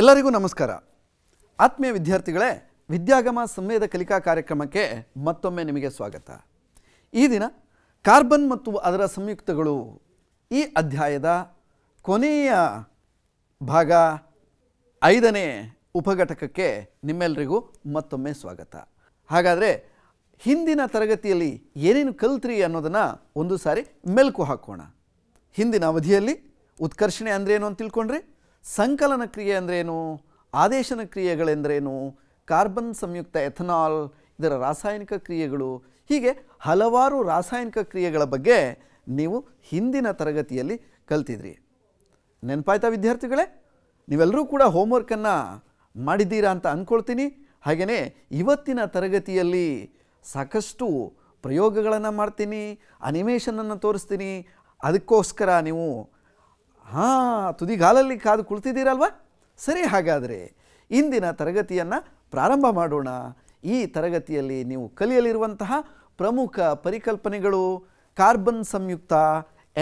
ಎಲ್ಲರಿಗೂ ನಮಸ್ಕಾರ ಆತ್ಮೀಯ ವಿದ್ಯಾರ್ಥಿಗಳೇ ವಿದ್ಯಾಗಮ ಸಂವೇದ ಕಲಿಕಾ ಕಾರ್ಯಕ್ರಮಕ್ಕೆ ಮತ್ತೊಮ್ಮೆ ನಿಮಗೆ ಸ್ವಾಗತ ಈ ದಿನ ಕಾರ್ಬನ್ ಮತ್ತು ಅದರ ಸಂಯುಕ್ತಗಳು ಈ ಅಧ್ಯಾಯದ ಕೊನೆಯ ಭಾಗ ಐದನೇ ಉಪಘಟಕಕ್ಕೆ ನಿಮ್ಮೆಲ್ಲರಿಗೂ ಮತ್ತೊಮ್ಮೆ ಸ್ವಾಗತ ಹಾಗಾದರೆ ಹಿಂದಿನ ತರಗತಿಯಲ್ಲಿ ಏನೇನು ಕಲ್ತ್ರಿ ಅನ್ನೋದನ್ನು ಒಂದು ಸಾರಿ ಮೆಲುಕು ಹಾಕೋಣ ಹಿಂದಿನ ಅವಧಿಯಲ್ಲಿ ಉತ್ಕರ್ಷಣೆ ಏನು ಅಂತ ತಿಳ್ಕೊಂಡ್ರಿ ಸಂಕಲನ ಕ್ರಿಯೆ ಅಂದ್ರೇನು ಆದೇಶನ ಕ್ರಿಯೆಗಳೆಂದ್ರೇನು ಕಾರ್ಬನ್ ಸಂಯುಕ್ತ ಎಥನಾಲ್ ಇದರ ರಾಸಾಯನಿಕ ಕ್ರಿಯೆಗಳು ಹೀಗೆ ಹಲವಾರು ರಾಸಾಯನಿಕ ಕ್ರಿಯೆಗಳ ಬಗ್ಗೆ ನೀವು ಹಿಂದಿನ ತರಗತಿಯಲ್ಲಿ ಕಲ್ತಿದ್ರಿ ನೆನಪಾಯ್ತಾ ವಿದ್ಯಾರ್ಥಿಗಳೇ ನೀವೆಲ್ಲರೂ ಕೂಡ ಹೋಮ್ವರ್ಕನ್ನು ಮಾಡಿದ್ದೀರಾ ಅಂತ ಅಂದ್ಕೊಳ್ತೀನಿ ಹಾಗೆಯೇ ಇವತ್ತಿನ ತರಗತಿಯಲ್ಲಿ ಸಾಕಷ್ಟು ಪ್ರಯೋಗಗಳನ್ನು ಮಾಡ್ತೀನಿ ಅನಿಮೇಷನನ್ನು ತೋರಿಸ್ತೀನಿ ಅದಕ್ಕೋಸ್ಕರ ನೀವು ಹಾಂ ತುದಿಗಾಲಲ್ಲಿ ಕಾದು ಕುಳಿತಿದ್ದೀರಲ್ವಾ ಸರಿ ಹಾಗಾದರೆ ಇಂದಿನ ತರಗತಿಯನ್ನು ಪ್ರಾರಂಭ ಮಾಡೋಣ ಈ ತರಗತಿಯಲ್ಲಿ ನೀವು ಕಲಿಯಲಿರುವಂತಹ ಪ್ರಮುಖ ಪರಿಕಲ್ಪನೆಗಳು ಕಾರ್ಬನ್ ಸಂಯುಕ್ತ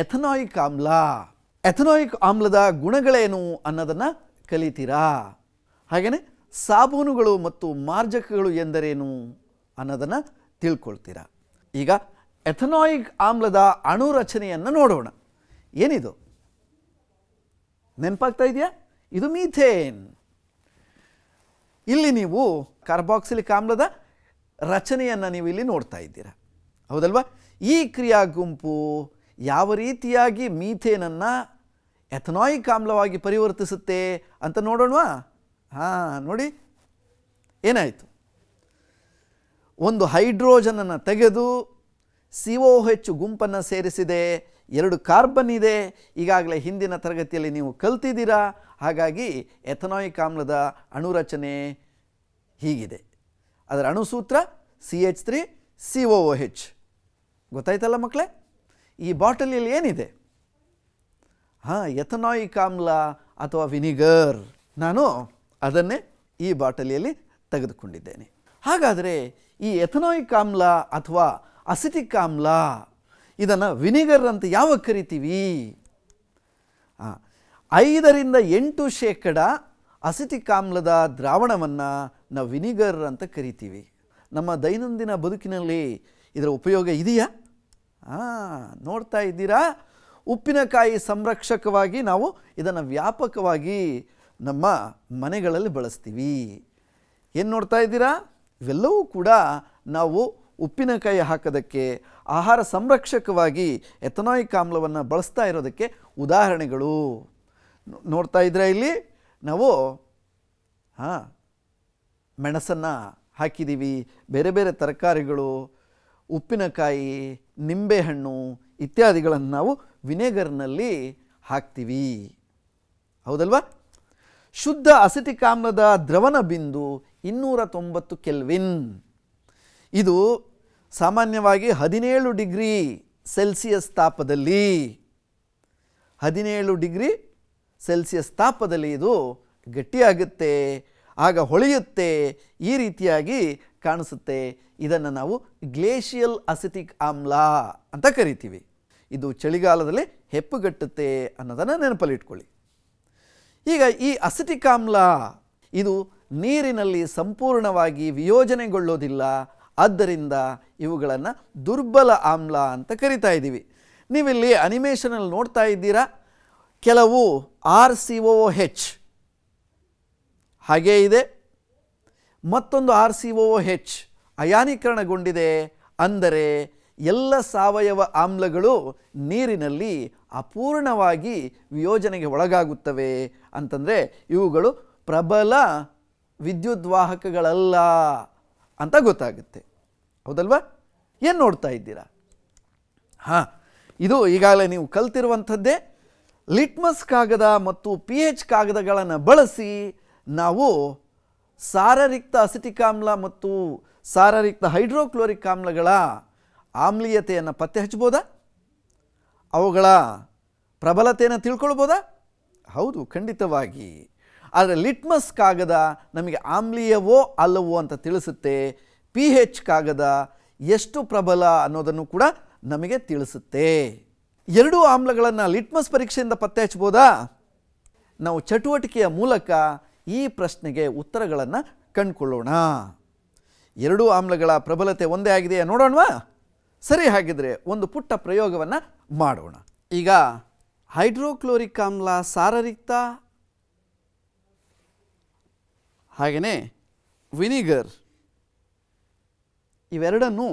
ಎಥನಾಯಿಕ್ ಆಮ್ಲ ಎಥನಾಯಿಕ್ ಆಮ್ಲದ ಗುಣಗಳೇನು ಅನ್ನೋದನ್ನು ಕಲಿತೀರಾ ಹಾಗೆಯೇ ಸಾಬೂನುಗಳು ಮತ್ತು ಮಾರ್ಜಕಗಳು ಎಂದರೇನು ಅನ್ನೋದನ್ನು ತಿಳ್ಕೊಳ್ತೀರಾ ಈಗ ಎಥನಾಯಿಕ್ ಆಮ್ಲದ ಅಣುರಚನೆಯನ್ನು ನೋಡೋಣ ಏನಿದು ನೆನಪಾಗ್ತಾ ಇದೆಯಾ ಇದು ಮೀಥೇನ್ ಇಲ್ಲಿ ನೀವು ಕಾರ್ಬಾಕ್ಸಿಲಿಕ್ ಆಮ್ಲದ ರಚನೆಯನ್ನು ನೀವು ಇಲ್ಲಿ ನೋಡ್ತಾ ಇದ್ದೀರಾ ಹೌದಲ್ವ ಈ ಕ್ರಿಯಾ ಗುಂಪು ಯಾವ ರೀತಿಯಾಗಿ ಮೀಥೇನನ್ನು ಎಥನಾಯಿಕ್ ಆಮ್ಲವಾಗಿ ಪರಿವರ್ತಿಸುತ್ತೆ ಅಂತ ನೋಡೋಣವಾ ಹಾಂ ನೋಡಿ ಏನಾಯಿತು ಒಂದು ಹೈಡ್ರೋಜನನ್ನು ತೆಗೆದು ಸಿ ಓ ಹೆಚ್ಚು ಗುಂಪನ್ನು ಸೇರಿಸಿದೆ ಎರಡು ಕಾರ್ಬನ್ ಇದೆ ಈಗಾಗಲೇ ಹಿಂದಿನ ತರಗತಿಯಲ್ಲಿ ನೀವು ಕಲ್ತಿದ್ದೀರಾ ಹಾಗಾಗಿ ಎಥನಾಯಿಕ್ ಆಮ್ಲದ ಅಣುರಚನೆ ಹೀಗಿದೆ ಅದರ ಅಣುಸೂತ್ರ C H three C O H ಗೊತ್ತಾಯ್ತಲ್ಲ ಮಕ್ಕಳೇ ಈ ಬಾಟಲಿಯಲ್ಲಿ ಏನಿದೆ ಹಾಂ ಎಥನಾಯಿಕ್ ಆಮ್ಲ ಅಥವಾ ವಿನಿಗರ್ ನಾನು ಅದನ್ನೇ ಈ ಬಾಟಲಿಯಲ್ಲಿ ತೆಗೆದುಕೊಂಡಿದ್ದೇನೆ ಹಾಗಾದರೆ ಈ ಎಥನಾಯಿಕ್ ಆಮ್ಲ ಅಥವಾ ಅಸಿಟಿಕ್ ಆಮ್ಲ ಇದನ್ನು ವಿನಿಗರ್ ಅಂತ ಯಾವಾಗ ಕರಿತೀವಿ ಐದರಿಂದ ಎಂಟು ಶೇಕಡ ಅಸಿಟಿಕ್ ಆಮ್ಲದ ದ್ರಾವಣವನ್ನು ನಾವು ವಿನಿಗರ್ ಅಂತ ಕರಿತೀವಿ ನಮ್ಮ ದೈನಂದಿನ ಬದುಕಿನಲ್ಲಿ ಇದರ ಉಪಯೋಗ ಇದೆಯಾ ಹಾಂ ನೋಡ್ತಾ ಇದ್ದೀರಾ ಉಪ್ಪಿನಕಾಯಿ ಸಂರಕ್ಷಕವಾಗಿ ನಾವು ಇದನ್ನು ವ್ಯಾಪಕವಾಗಿ ನಮ್ಮ ಮನೆಗಳಲ್ಲಿ ಬಳಸ್ತೀವಿ ಏನು ನೋಡ್ತಾ ಇದ್ದೀರಾ ಇವೆಲ್ಲವೂ ಕೂಡ ನಾವು ಉಪ್ಪಿನಕಾಯಿ ಹಾಕೋದಕ್ಕೆ ಆಹಾರ ಸಂರಕ್ಷಕವಾಗಿ ಎಥನಾಯಿಕ್ ಆಮ್ಲವನ್ನು ಬಳಸ್ತಾ ಇರೋದಕ್ಕೆ ಉದಾಹರಣೆಗಳು ನೋಡ್ತಾ ಇದ್ರೆ ಇಲ್ಲಿ ನಾವು ಹಾಂ ಮೆಣಸನ್ನು ಹಾಕಿದ್ದೀವಿ ಬೇರೆ ಬೇರೆ ತರಕಾರಿಗಳು ಉಪ್ಪಿನಕಾಯಿ ನಿಂಬೆಹಣ್ಣು ಇತ್ಯಾದಿಗಳನ್ನು ನಾವು ವಿನೆಗರ್ನಲ್ಲಿ ಹಾಕ್ತೀವಿ ಹೌದಲ್ವಾ ಶುದ್ಧ ಅಸಿಟಿಕ್ ಆಮ್ಲದ ದ್ರವಣ ಬಿಂದು ಇನ್ನೂರ ತೊಂಬತ್ತು ಕೆಲ್ವಿನ್ ಇದು ಸಾಮಾನ್ಯವಾಗಿ ಹದಿನೇಳು ಡಿಗ್ರಿ ಸೆಲ್ಸಿಯಸ್ ತಾಪದಲ್ಲಿ ಹದಿನೇಳು ಡಿಗ್ರಿ ಸೆಲ್ಸಿಯಸ್ ತಾಪದಲ್ಲಿ ಇದು ಗಟ್ಟಿಯಾಗುತ್ತೆ ಆಗ ಹೊಳೆಯುತ್ತೆ ಈ ರೀತಿಯಾಗಿ ಕಾಣಿಸುತ್ತೆ ಇದನ್ನು ನಾವು ಗ್ಲೇಷಿಯಲ್ ಅಸಿಟಿಕ್ ಆಮ್ಲ ಅಂತ ಕರಿತೀವಿ ಇದು ಚಳಿಗಾಲದಲ್ಲಿ ಹೆಪ್ಪುಗಟ್ಟುತ್ತೆ ಅನ್ನೋದನ್ನು ನೆನಪಲ್ಲಿಟ್ಕೊಳ್ಳಿ ಈಗ ಈ ಅಸಿಟಿಕ್ ಆಮ್ಲ ಇದು ನೀರಿನಲ್ಲಿ ಸಂಪೂರ್ಣವಾಗಿ ವಿಯೋಜನೆಗೊಳ್ಳೋದಿಲ್ಲ ಆದ್ದರಿಂದ ಇವುಗಳನ್ನು ದುರ್ಬಲ ಆಮ್ಲ ಅಂತ ಕರಿತಾ ಇದ್ದೀವಿ ನೀವಿಲ್ಲಿ ಅನಿಮೇಷನಲ್ಲಿ ನೋಡ್ತಾ ಇದ್ದೀರಾ ಕೆಲವು ಆರ್ ಸಿ ಓ ಹೆಚ್ ಹಾಗೇ ಇದೆ ಮತ್ತೊಂದು ಆರ್ ಸಿ ಒ ಹೆಚ್ ಅಯಾನೀಕರಣಗೊಂಡಿದೆ ಅಂದರೆ ಎಲ್ಲ ಸಾವಯವ ಆಮ್ಲಗಳು ನೀರಿನಲ್ಲಿ ಅಪೂರ್ಣವಾಗಿ ವಿಯೋಜನೆಗೆ ಒಳಗಾಗುತ್ತವೆ ಅಂತಂದರೆ ಇವುಗಳು ಪ್ರಬಲ ವಿದ್ಯುದ್ವಾಹಕಗಳಲ್ಲ ಅಂತ ಗೊತ್ತಾಗುತ್ತೆ ಹೌದಲ್ವಾ ಏನು ನೋಡ್ತಾ ಇದ್ದೀರಾ ಹಾಂ ಇದು ಈಗಾಗಲೇ ನೀವು ಕಲ್ತಿರುವಂಥದ್ದೇ ಲಿಟ್ಮಸ್ ಕಾಗದ ಮತ್ತು ಪಿ ಎಚ್ ಕಾಗದಗಳನ್ನು ಬಳಸಿ ನಾವು ಸಾರರಿಕ್ತ ಅಸಿಟಿಕ್ ಆಮ್ಲ ಮತ್ತು ಸಾರರಿಕ್ತ ಹೈಡ್ರೋಕ್ಲೋರಿಕ್ ಆಮ್ಲಗಳ ಆಮ್ಲೀಯತೆಯನ್ನು ಪತ್ತೆ ಹಚ್ಬೋದಾ ಅವುಗಳ ಪ್ರಬಲತೆಯನ್ನು ತಿಳ್ಕೊಳ್ಬೋದಾ ಹೌದು ಖಂಡಿತವಾಗಿ ಆದರೆ ಲಿಟ್ಮಸ್ ಕಾಗದ ನಮಗೆ ಆಮ್ಲೀಯವೋ ಅಲ್ಲವೋ ಅಂತ ತಿಳಿಸುತ್ತೆ ಪಿ ಹೆಚ್ ಕಾಗದ ಎಷ್ಟು ಪ್ರಬಲ ಅನ್ನೋದನ್ನು ಕೂಡ ನಮಗೆ ತಿಳಿಸುತ್ತೆ ಎರಡೂ ಆಮ್ಲಗಳನ್ನು ಲಿಟ್ಮಸ್ ಪರೀಕ್ಷೆಯಿಂದ ಪತ್ತೆ ಹಚ್ಬೋದಾ ನಾವು ಚಟುವಟಿಕೆಯ ಮೂಲಕ ಈ ಪ್ರಶ್ನೆಗೆ ಉತ್ತರಗಳನ್ನು ಕಂಡುಕೊಳ್ಳೋಣ ಎರಡೂ ಆಮ್ಲಗಳ ಪ್ರಬಲತೆ ಒಂದೇ ಆಗಿದೆಯಾ ನೋಡೋಣವಾ ಸರಿ ಹಾಗಿದ್ರೆ ಒಂದು ಪುಟ್ಟ ಪ್ರಯೋಗವನ್ನು ಮಾಡೋಣ ಈಗ ಹೈಡ್ರೋಕ್ಲೋರಿಕ್ ಆಮ್ಲ ಸಾರರಿಕ್ತ ಹಾಗೆಯೇ ವಿನಿಗರ್ ಇವೆರಡನ್ನೂ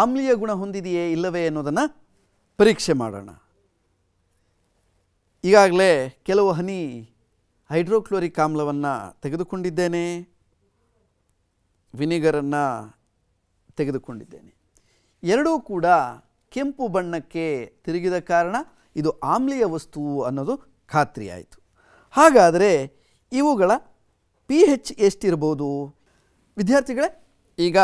ಆಮ್ಲೀಯ ಗುಣ ಹೊಂದಿದೆಯೇ ಇಲ್ಲವೇ ಅನ್ನೋದನ್ನು ಪರೀಕ್ಷೆ ಮಾಡೋಣ ಈಗಾಗಲೇ ಕೆಲವು ಹನಿ ಹೈಡ್ರೋಕ್ಲೋರಿಕ್ ಆಮ್ಲವನ್ನು ತೆಗೆದುಕೊಂಡಿದ್ದೇನೆ ವಿನಿಗರನ್ನು ತೆಗೆದುಕೊಂಡಿದ್ದೇನೆ ಎರಡೂ ಕೂಡ ಕೆಂಪು ಬಣ್ಣಕ್ಕೆ ತಿರುಗಿದ ಕಾರಣ ಇದು ಆಮ್ಲೀಯ ವಸ್ತು ಅನ್ನೋದು ಖಾತ್ರಿಯಾಯಿತು ಹಾಗಾದರೆ ಇವುಗಳ ಪಿ ಹೆಚ್ ಎಷ್ಟಿರ್ಬೋದು ವಿದ್ಯಾರ್ಥಿಗಳೇ ಈಗ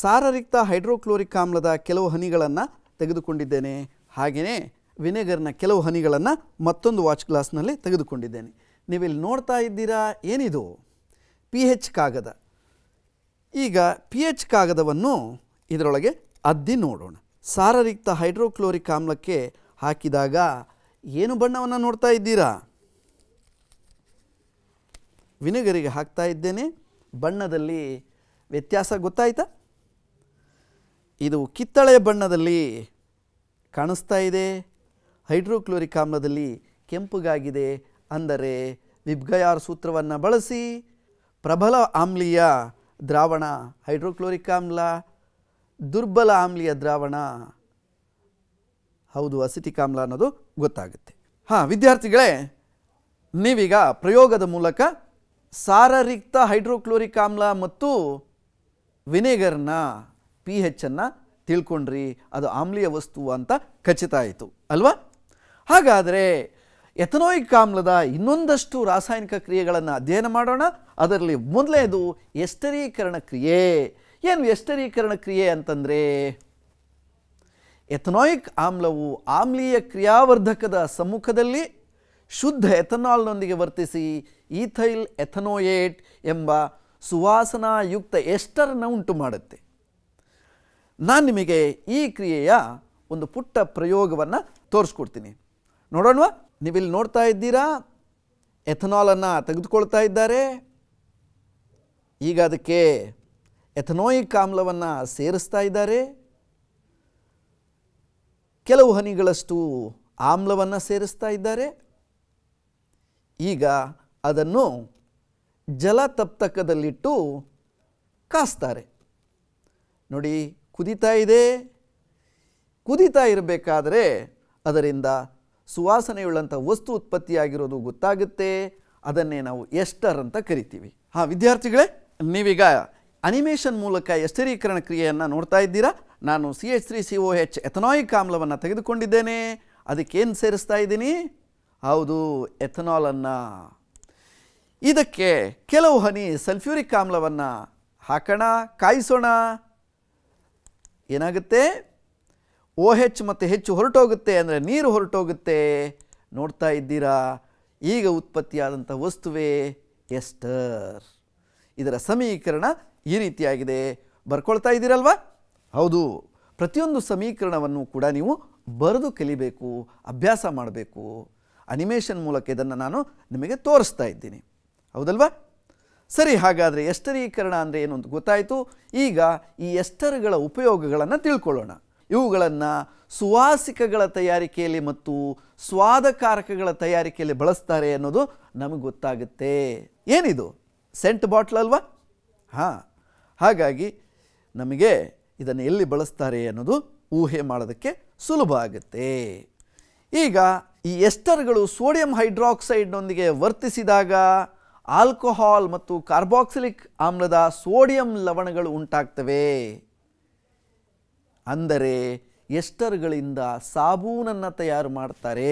ಸಾರರಿಕ್ತ ಹೈಡ್ರೋಕ್ಲೋರಿಕ್ ಆಮ್ಲದ ಕೆಲವು ಹನಿಗಳನ್ನು ತೆಗೆದುಕೊಂಡಿದ್ದೇನೆ ಹಾಗೆಯೇ ವಿನೆಗರ್ನ ಕೆಲವು ಹನಿಗಳನ್ನು ಮತ್ತೊಂದು ವಾಚ್ ಗ್ಲಾಸ್ನಲ್ಲಿ ತೆಗೆದುಕೊಂಡಿದ್ದೇನೆ ನೀವಿಲ್ಲಿ ನೋಡ್ತಾ ಇದ್ದೀರಾ ಏನಿದು ಪಿ ಹೆಚ್ ಕಾಗದ ಈಗ ಪಿ ಹೆಚ್ ಕಾಗದವನ್ನು ಇದರೊಳಗೆ ಅದ್ದಿ ನೋಡೋಣ ಸಾರರಿಕ್ತ ಹೈಡ್ರೋಕ್ಲೋರಿಕ್ ಆಮ್ಲಕ್ಕೆ ಹಾಕಿದಾಗ ಏನು ಬಣ್ಣವನ್ನು ನೋಡ್ತಾ ಇದ್ದೀರಾ ವಿನೆಗರಿಗೆ ಹಾಕ್ತಾ ಇದ್ದೇನೆ ಬಣ್ಣದಲ್ಲಿ ವ್ಯತ್ಯಾಸ ಗೊತ್ತಾಯಿತಾ ಇದು ಕಿತ್ತಳೆ ಬಣ್ಣದಲ್ಲಿ ಕಾಣಿಸ್ತಾ ಇದೆ ಹೈಡ್ರೋಕ್ಲೋರಿಕ್ ಆಮ್ಲದಲ್ಲಿ ಕೆಂಪುಗಾಗಿದೆ ಅಂದರೆ ವಿಬ್ಗಯಾರ್ ಸೂತ್ರವನ್ನು ಬಳಸಿ ಪ್ರಬಲ ಆಮ್ಲೀಯ ದ್ರಾವಣ ಹೈಡ್ರೋಕ್ಲೋರಿಕ್ ಆಮ್ಲ ದುರ್ಬಲ ಆಮ್ಲೀಯ ದ್ರಾವಣ ಹೌದು ಅಸಿಟಿಕ್ ಆಮ್ಲ ಅನ್ನೋದು ಗೊತ್ತಾಗುತ್ತೆ ಹಾಂ ವಿದ್ಯಾರ್ಥಿಗಳೇ ನೀವೀಗ ಪ್ರಯೋಗದ ಮೂಲಕ ಸಾರರಿಕ್ತ ಹೈಡ್ರೋಕ್ಲೋರಿಕ್ ಆಮ್ಲ ಮತ್ತು ವಿನೆಗರ್ನ ಪಿ ಹೆಚ್ಚನ್ನು ತಿಳ್ಕೊಂಡ್ರಿ ಅದು ಆಮ್ಲೀಯ ವಸ್ತು ಅಂತ ಖಚಿತ ಆಯಿತು ಅಲ್ವಾ ಹಾಗಾದರೆ ಎಥನೋಯಿಕ್ ಆಮ್ಲದ ಇನ್ನೊಂದಷ್ಟು ರಾಸಾಯನಿಕ ಕ್ರಿಯೆಗಳನ್ನು ಅಧ್ಯಯನ ಮಾಡೋಣ ಅದರಲ್ಲಿ ಮೊದಲನೇದು ಎಸ್ಟರೀಕರಣ ಕ್ರಿಯೆ ಏನು ಎಸ್ಟರೀಕರಣ ಕ್ರಿಯೆ ಅಂತಂದರೆ ಎಥನೋಯಿಕ್ ಆಮ್ಲವು ಆಮ್ಲೀಯ ಕ್ರಿಯಾವರ್ಧಕದ ಸಮ್ಮುಖದಲ್ಲಿ ಶುದ್ಧ ಎಥನಾಲ್ನೊಂದಿಗೆ ವರ್ತಿಸಿ ಈಥೈಲ್ ಎಥನೋಯೇಟ್ ಎಂಬ ಸುವಾಸನಾಯುಕ್ತ ಎಷ್ಟರನ್ನು ಉಂಟು ಮಾಡುತ್ತೆ ನಾನು ನಿಮಗೆ ಈ ಕ್ರಿಯೆಯ ಒಂದು ಪುಟ್ಟ ಪ್ರಯೋಗವನ್ನು ತೋರಿಸ್ಕೊಡ್ತೀನಿ ನೋಡೋಣವಾ ನೀವಿಲ್ಲಿ ನೋಡ್ತಾ ಇದ್ದೀರಾ ಎಥನಾಲನ್ನು ತೆಗೆದುಕೊಳ್ತಾ ಇದ್ದಾರೆ ಈಗ ಅದಕ್ಕೆ ಎಥನೋಯಿಕ್ ಆಮ್ಲವನ್ನು ಸೇರಿಸ್ತಾ ಇದ್ದಾರೆ ಕೆಲವು ಹನಿಗಳಷ್ಟು ಆಮ್ಲವನ್ನು ಸೇರಿಸ್ತಾ ಇದ್ದಾರೆ ಈಗ ಅದನ್ನು ಜಲತಪ್ತಕದಲ್ಲಿಟ್ಟು ಕಾಸ್ತಾರೆ ನೋಡಿ ಕುದಿತಾ ಇದೆ ಕುದಿತಾ ಇರಬೇಕಾದರೆ ಅದರಿಂದ ಸುವಾಸನೆಯುಳ್ಳಂಥ ವಸ್ತು ಉತ್ಪತ್ತಿಯಾಗಿರೋದು ಗೊತ್ತಾಗುತ್ತೆ ಅದನ್ನೇ ನಾವು ಎಸ್ಟರ್ ಅಂತ ಕರಿತೀವಿ ಹಾಂ ವಿದ್ಯಾರ್ಥಿಗಳೇ ನೀವೀಗ ಅನಿಮೇಷನ್ ಮೂಲಕ ಎಸ್ಟರೀಕರಣ ಕ್ರಿಯೆಯನ್ನು ನೋಡ್ತಾ ಇದ್ದೀರಾ ನಾನು C H three C O H ethanoic ಆಮ್ಲವನ್ನು ತೆಗೆದುಕೊಂಡಿದ್ದೇನೆ ಅದಕ್ಕೇನು ಸೇರಿಸ್ತಾ ಇದ್ದೀನಿ ಹೌದು ಎಥನಾಲನ್ನು ಇದಕ್ಕೆ ಕೆಲವು ಹನಿ ಸಲ್ಫ್ಯೂರಿಕ್ ಆಮ್ಲವನ್ನು ಹಾಕೋಣ ಕಾಯಿಸೋಣ ಏನಾಗುತ್ತೆ ಓ ಹೆಚ್ ಮತ್ತು ಹೆಚ್ಚು ಹೊರಟೋಗುತ್ತೆ ಅಂದರೆ ನೀರು ಹೊರಟೋಗುತ್ತೆ ನೋಡ್ತಾ ಇದ್ದೀರಾ ಈಗ ಉತ್ಪತ್ತಿಯಾದಂಥ ವಸ್ತುವೇ ಎಸ್ಟರ್ ಇದರ ಸಮೀಕರಣ ಈ ರೀತಿಯಾಗಿದೆ ಬರ್ಕೊಳ್ತಾ ಇದ್ದೀರಲ್ವಾ ಹೌದು ಪ್ರತಿಯೊಂದು ಸಮೀಕರಣವನ್ನು ಕೂಡ ನೀವು ಬರೆದು ಕಲಿಬೇಕು ಅಭ್ಯಾಸ ಮಾಡಬೇಕು ಅನಿಮೇಷನ್ ಮೂಲಕ ಇದನ್ನು ನಾನು ನಿಮಗೆ ತೋರಿಸ್ತಾ ಇದ್ದೀನಿ ಹೌದಲ್ವಾ ಸರಿ ಹಾಗಾದರೆ ಎಸ್ಟರೀಕರಣ ಅಂದರೆ ಏನು ಅಂತ ಗೊತ್ತಾಯಿತು ಈಗ ಈ ಎಸ್ಟರ್ಗಳ ಉಪಯೋಗಗಳನ್ನು ತಿಳ್ಕೊಳ್ಳೋಣ ಇವುಗಳನ್ನು ಸುವಾಸಿಕಗಳ ತಯಾರಿಕೆಯಲ್ಲಿ ಮತ್ತು ಸ್ವಾದಕಾರಕಗಳ ತಯಾರಿಕೆಯಲ್ಲಿ ಬಳಸ್ತಾರೆ ಅನ್ನೋದು ನಮಗೆ ಗೊತ್ತಾಗುತ್ತೆ ಏನಿದು ಸೆಂಟ್ ಬಾಟ್ಲ್ ಅಲ್ವಾ ಹಾಂ ಹಾಗಾಗಿ ನಮಗೆ ಇದನ್ನು ಎಲ್ಲಿ ಬಳಸ್ತಾರೆ ಅನ್ನೋದು ಊಹೆ ಮಾಡೋದಕ್ಕೆ ಸುಲಭ ಆಗುತ್ತೆ ಈಗ ಈ ಎಸ್ಟರ್ಗಳು ಸೋಡಿಯಂ ಹೈಡ್ರಾಕ್ಸೈಡ್ನೊಂದಿಗೆ ವರ್ತಿಸಿದಾಗ ಆಲ್ಕೋಹಾಲ್ ಮತ್ತು ಕಾರ್ಬಾಕ್ಸಿಲಿಕ್ ಆಮ್ಲದ ಸೋಡಿಯಂ ಲವಣಗಳು ಉಂಟಾಗ್ತವೆ ಅಂದರೆ ಎಸ್ಟರ್ಗಳಿಂದ ಸಾಬೂನನ್ನು ತಯಾರು ಮಾಡ್ತಾರೆ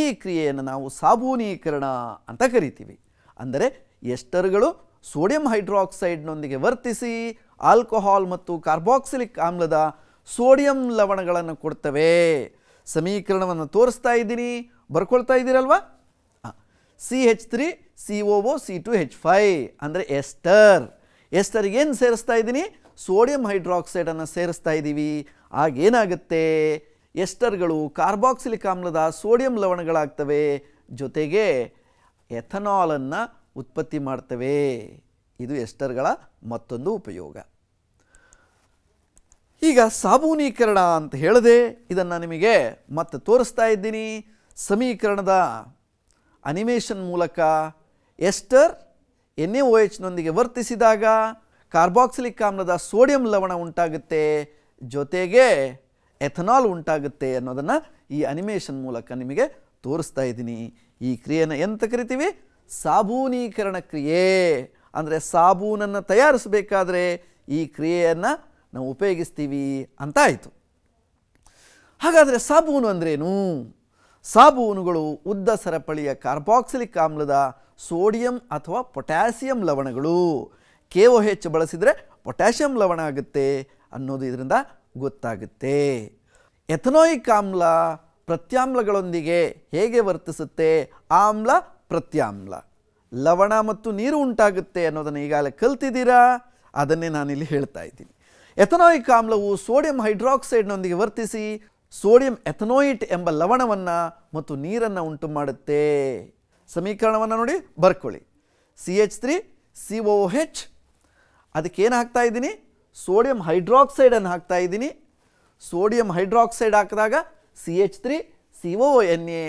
ಈ ಕ್ರಿಯೆಯನ್ನು ನಾವು ಸಾಬೂನೀಕರಣ ಅಂತ ಕರಿತೀವಿ ಅಂದರೆ ಎಸ್ಟರ್ಗಳು ಸೋಡಿಯಂ ಹೈಡ್ರಾಕ್ಸೈಡ್ನೊಂದಿಗೆ ವರ್ತಿಸಿ ಆಲ್ಕೋಹಾಲ್ ಮತ್ತು ಕಾರ್ಬಾಕ್ಸಿಲಿಕ್ ಆಮ್ಲದ ಸೋಡಿಯಂ ಲವಣಗಳನ್ನು ಕೊಡ್ತವೆ ಸಮೀಕರಣವನ್ನು ತೋರಿಸ್ತಾ ಇದ್ದೀನಿ ಬರ್ಕೊಳ್ತಾ ಇದ್ದೀರಲ್ವಾ C H three C O C two H five ಅಂದರೆ ಎಸ್ಟರ್ ಎಸ್ಟರ್ಗೆ ಏನು ಸೇರಿಸ್ತಾ ಇದ್ದೀನಿ ಸೋಡಿಯಂ ಹೈಡ್ರಾಕ್ಸೈಡನ್ನು ಸೇರಿಸ್ತಾ ಇದ್ದೀವಿ ಆಗೇನಾಗುತ್ತೆ ಎಸ್ಟರ್ಗಳು ಕಾರ್ಬಾಕ್ಸಿಲಿಕ್ ಆಮ್ಲದ ಸೋಡಿಯಂ ಲವಣಗಳಾಗ್ತವೆ ಜೊತೆಗೆ ಎಥನಾಲನ್ನು ಉತ್ಪತ್ತಿ ಮಾಡ್ತವೆ ಇದು ಎಸ್ಟರ್ಗಳ ಮತ್ತೊಂದು ಉಪಯೋಗ ಈಗ ಸಾಬೂನೀಕರಣ ಅಂತ ಹೇಳಿದೆ ಇದನ್ನು ನಿಮಗೆ ಮತ್ತೆ ತೋರಿಸ್ತಾ ಇದ್ದೀನಿ ಸಮೀಕರಣದ ಅನಿಮೇಷನ್ ಮೂಲಕ ಎಸ್ಟರ್ ಎನ್ ಎ ಒ ಎಚ್ನೊಂದಿಗೆ ವರ್ತಿಸಿದಾಗ ಕಾರ್ಬಾಕ್ಸಿಲಿಕ್ ಆಮ್ಲದ ಸೋಡಿಯಂ ಲವಣ ಉಂಟಾಗುತ್ತೆ ಜೊತೆಗೆ ಎಥನಾಲ್ ಉಂಟಾಗುತ್ತೆ ಅನ್ನೋದನ್ನು ಈ ಅನಿಮೇಷನ್ ಮೂಲಕ ನಿಮಗೆ ತೋರಿಸ್ತಾ ಇದ್ದೀನಿ ಈ ಕ್ರಿಯೆಯನ್ನು ಎಂತ ಕರಿತೀವಿ ಸಾಬೂನೀಕರಣ ಕ್ರಿಯೆ ಅಂದರೆ ಸಾಬೂನನ್ನು ತಯಾರಿಸಬೇಕಾದ್ರೆ ಈ ಕ್ರಿಯೆಯನ್ನು ನಾವು ಉಪಯೋಗಿಸ್ತೀವಿ ಅಂತ ಆಯಿತು ಹಾಗಾದರೆ ಸಾಬೂನು ಅಂದ್ರೇನು ಸಾಬೂನುಗಳು ಉದ್ದ ಸರಪಳಿಯ ಕಾರ್ಬಾಕ್ಸಿಲಿಕ್ ಆಮ್ಲದ ಸೋಡಿಯಂ ಅಥವಾ ಪೊಟ್ಯಾಸಿಯಂ ಲವಣಗಳು ಕೆ ಒ ಹೆಚ್ ಬಳಸಿದರೆ ಪೊಟ್ಯಾಸಿಯಂ ಲವಣ ಆಗುತ್ತೆ ಅನ್ನೋದು ಇದರಿಂದ ಗೊತ್ತಾಗುತ್ತೆ ಎಥನೋಯಿಕ್ ಆಮ್ಲ ಪ್ರತ್ಯಾಮ್ಲಗಳೊಂದಿಗೆ ಹೇಗೆ ವರ್ತಿಸುತ್ತೆ ಆಮ್ಲ ಪ್ರತ್ಯಾಮ್ಲ ಲವಣ ಮತ್ತು ನೀರು ಉಂಟಾಗುತ್ತೆ ಅನ್ನೋದನ್ನು ಈಗಾಗಲೇ ಕಲ್ತಿದ್ದೀರಾ ಅದನ್ನೇ ನಾನಿಲ್ಲಿ ಹೇಳ್ತಾ ಇದ್ದೀನಿ ಎಥನೋಯಿಕ್ ಆಮ್ಲವು ಸೋಡಿಯಂ ಹೈಡ್ರಾಕ್ಸೈಡ್ನೊಂದಿಗೆ ವರ್ತಿಸಿ ಸೋಡಿಯಂ ಎಥನೋಯಿಟ್ ಎಂಬ ಲವಣವನ್ನು ಮತ್ತು ನೀರನ್ನು ಉಂಟು ಮಾಡುತ್ತೆ ಸಮೀಕರಣವನ್ನು ನೋಡಿ ಬರ್ಕೊಳ್ಳಿ C H three C O H ಅದಕ್ಕೇನು ಹಾಕ್ತಾ ಇದ್ದೀನಿ ಸೋಡಿಯಂ ಹೈಡ್ರಾಕ್ಸೈಡನ್ನು ಹಾಕ್ತಾ ಇದ್ದೀನಿ ಸೋಡಿಯಂ ಹೈಡ್ರಾಕ್ಸೈಡ್ ಹಾಕಿದಾಗ C H three C O N A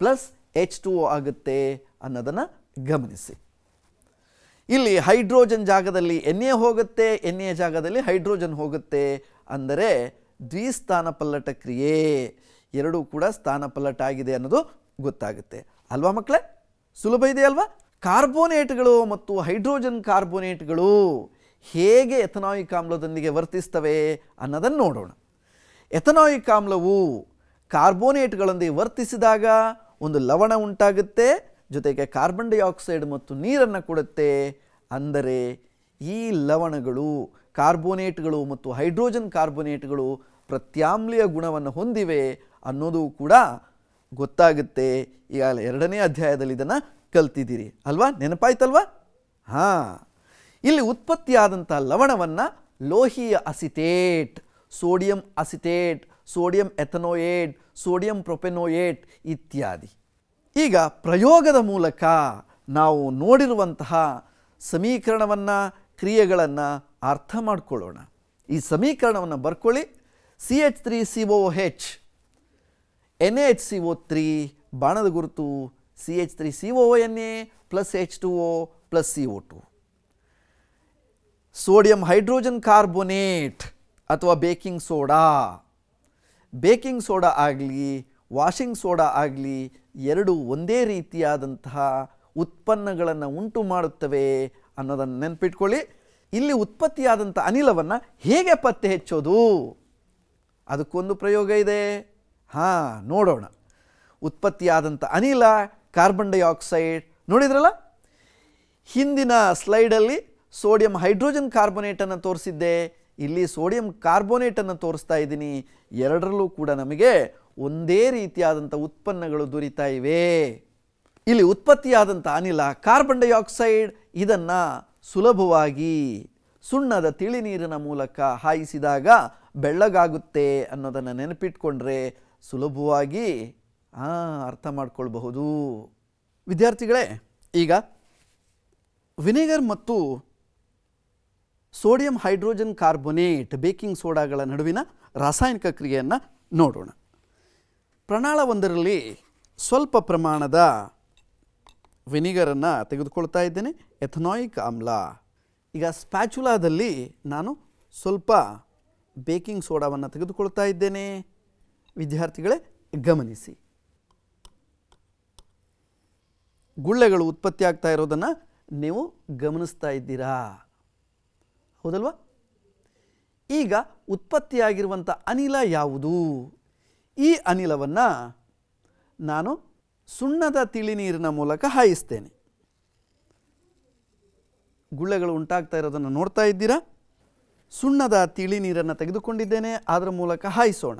plus H two O ಆಗುತ್ತೆ ಅನ್ನೋದನ್ನು ಗಮನಿಸಿ ಇಲ್ಲಿ ಹೈಡ್ರೋಜನ್ ಜಾಗದಲ್ಲಿ ಎನ್ ಎ ಹೋಗುತ್ತೆ ಎನ್ ಎ ಜಾಗದಲ್ಲಿ ಹೈಡ್ರೋಜನ್ ಹೋಗುತ್ತೆ ಅಂದರೆ ದ್ವಿಸ್ಥಾನ ಪಲ್ಲಟ ಕ್ರಿಯೆ ಎರಡೂ ಕೂಡ ಸ್ಥಾನ ಪಲ್ಲಟ ಆಗಿದೆ ಅನ್ನೋದು ಗೊತ್ತಾಗುತ್ತೆ ಅಲ್ವಾ ಮಕ್ಕಳೇ ಸುಲಭ ಇದೆ ಅಲ್ವಾ ಕಾರ್ಬೋನೇಟ್ಗಳು ಮತ್ತು ಹೈಡ್ರೋಜನ್ ಕಾರ್ಬೋನೇಟ್ಗಳು ಹೇಗೆ ಎಥನಾಯಿಕ್ ಆಮ್ಲದೊಂದಿಗೆ ವರ್ತಿಸ್ತವೆ ಅನ್ನೋದನ್ನು ನೋಡೋಣ ಎಥನಾಯಿಕ್ ಆಮ್ಲವು ಕಾರ್ಬೋನೇಟ್ಗಳೊಂದಿಗೆ ವರ್ತಿಸಿದಾಗ ಒಂದು ಲವಣ ಉಂಟಾಗುತ್ತೆ ಜೊತೆಗೆ ಕಾರ್ಬನ್ ಡೈಆಕ್ಸೈಡ್ ಮತ್ತು ನೀರನ್ನು ಕೊಡುತ್ತೆ ಅಂದರೆ ಈ ಲವಣಗಳು ಕಾರ್ಬೋನೇಟ್ಗಳು ಮತ್ತು ಹೈಡ್ರೋಜನ್ ಕಾರ್ಬೋನೇಟ್ಗಳು ಪ್ರತ್ಯಾಮ್ಲೀಯ ಗುಣವನ್ನು ಹೊಂದಿವೆ ಅನ್ನೋದು ಕೂಡ ಗೊತ್ತಾಗುತ್ತೆ ಈಗ ಎರಡನೇ ಅಧ್ಯಾಯದಲ್ಲಿ ಇದನ್ನು ಕಲ್ತಿದ್ದೀರಿ ಅಲ್ವಾ ನೆನಪಾಯ್ತಲ್ವಾ ಹಾಂ ಇಲ್ಲಿ ಉತ್ಪತ್ತಿಯಾದಂಥ ಲವಣವನ್ನು ಲೋಹೀಯ acetate sodium acetate sodium ethanoate sodium propanoate ಇತ್ಯಾದಿ ಈಗ ಪ್ರಯೋಗದ ಮೂಲಕ ನಾವು ನೋಡಿರುವಂತಹ ಸಮೀಕರಣವನ್ನು ಕ್ರಿಯೆಗಳನ್ನು ಅರ್ಥ ಮಾಡಿಕೊಳ್ಳೋಣ ಈ ಸಮೀಕರಣವನ್ನು ಬರ್ಕೊಳ್ಳಿ C C C H H N CH3COOH three ಬಾಣದ ಗುರುತು C H three C O N A plus H two O plus C O two sodium hydrogen carbonate ಅಥವಾ ಬೇಕಿಂಗ್ ಸೋಡಾ ಬೇಕಿಂಗ್ ಸೋಡಾ ಆಗಲಿ ವಾಷಿಂಗ್ ಸೋಡಾ ಆಗಲಿ ಎರಡು ಒಂದೇ ರೀತಿಯಾದಂತಹ ಉತ್ಪನ್ನಗಳನ್ನು ಉಂಟು ಮಾಡುತ್ತವೆ ಅನ್ನೋದನ್ನು ನೆನಪಿಟ್ಕೊಳ್ಳಿ ಇಲ್ಲಿ ಉತ್ಪತ್ತಿಯಾದಂಥ ಅನಿಲವನ್ನು ಹೇಗೆ ಪತ್ತೆ ಹೆಚ್ಚೋದು ಅದಕ್ಕೊಂದು ಪ್ರಯೋಗ ಇದೆ ಹಾಂ ನೋಡೋಣ ಉತ್ಪತ್ತಿಯಾದಂಥ ಅನಿಲ ಕಾರ್ಬನ್ ಡೈಆಕ್ಸೈಡ್ ನೋಡಿದ್ರಲ್ಲ ಹಿಂದಿನ ಸ್ಲೈಡಲ್ಲಿ ಸೋಡಿಯಂ ಹೈಡ್ರೋಜನ್ ಕಾರ್ಬೊನೇಟನ್ನು ತೋರಿಸಿದ್ದೆ ಇಲ್ಲಿ ಸೋಡಿಯಂ ಕಾರ್ಬೋನೇಟನ್ನು ತೋರಿಸ್ತಾ ಇದ್ದೀನಿ ಎರಡರಲ್ಲೂ ಕೂಡ ನಮಗೆ ಒಂದೇ ರೀತಿಯಾದಂಥ ಉತ್ಪನ್ನಗಳು ದೊರೀತಾ ಇವೆ ಇಲ್ಲಿ ಉತ್ಪತ್ತಿಯಾದಂಥ ಅನಿಲ ಕಾರ್ಬನ್ ಡೈಆಕ್ಸೈಡ್ ಇದನ್ನು ಸುಲಭವಾಗಿ ಸುಣ್ಣದ ತಿಳಿನೀರಿನ ಮೂಲಕ ಹಾಯಿಸಿದಾಗ ಬೆಳ್ಳಗಾಗುತ್ತೆ ಅನ್ನೋದನ್ನು ನೆನಪಿಟ್ಕೊಂಡ್ರೆ ಸುಲಭವಾಗಿ ಅರ್ಥ ಮಾಡ್ಕೊಳ್ಬಹುದು ವಿದ್ಯಾರ್ಥಿಗಳೇ ಈಗ ವಿನೆಗರ್ ಮತ್ತು ಸೋಡಿಯಂ ಹೈಡ್ರೋಜನ್ ಕಾರ್ಬೊನೇಟ್ ಬೇಕಿಂಗ್ ಸೋಡಾಗಳ ನಡುವಿನ ರಾಸಾಯನಿಕ ಕ್ರಿಯೆಯನ್ನು ನೋಡೋಣ ಪ್ರಣಾಳವೊಂದರಲ್ಲಿ ಒಂದರಲ್ಲಿ ಸ್ವಲ್ಪ ಪ್ರಮಾಣದ ವಿನಿಗರನ್ನು ತೆಗೆದುಕೊಳ್ತಾ ಇದ್ದೇನೆ ಎಥನಾಯಿಕ್ ಆಮ್ಲ ಈಗ ಸ್ಪ್ಯಾಚುಲಾದಲ್ಲಿ ನಾನು ಸ್ವಲ್ಪ ಬೇಕಿಂಗ್ ಸೋಡಾವನ್ನು ತೆಗೆದುಕೊಳ್ತಾ ಇದ್ದೇನೆ ವಿದ್ಯಾರ್ಥಿಗಳೇ ಗಮನಿಸಿ ಗುಳ್ಳೆಗಳು ಉತ್ಪತ್ತಿಯಾಗ್ತಾ ಇರೋದನ್ನು ನೀವು ಗಮನಿಸ್ತಾ ಇದ್ದೀರಾ ಹೌದಲ್ವಾ ಈಗ ಉತ್ಪತ್ತಿಯಾಗಿರುವಂಥ ಅನಿಲ ಯಾವುದು ಈ ಅನಿಲವನ್ನು ನಾನು ಸುಣ್ಣದ ನೀರಿನ ಮೂಲಕ ಹಾಯಿಸ್ತೇನೆ ಗುಳ್ಳೆಗಳು ಉಂಟಾಗ್ತಾ ಇರೋದನ್ನು ನೋಡ್ತಾ ಇದ್ದೀರಾ ಸುಣ್ಣದ ತಿಳಿ ನೀರನ್ನು ತೆಗೆದುಕೊಂಡಿದ್ದೇನೆ ಅದರ ಮೂಲಕ ಹಾಯಿಸೋಣ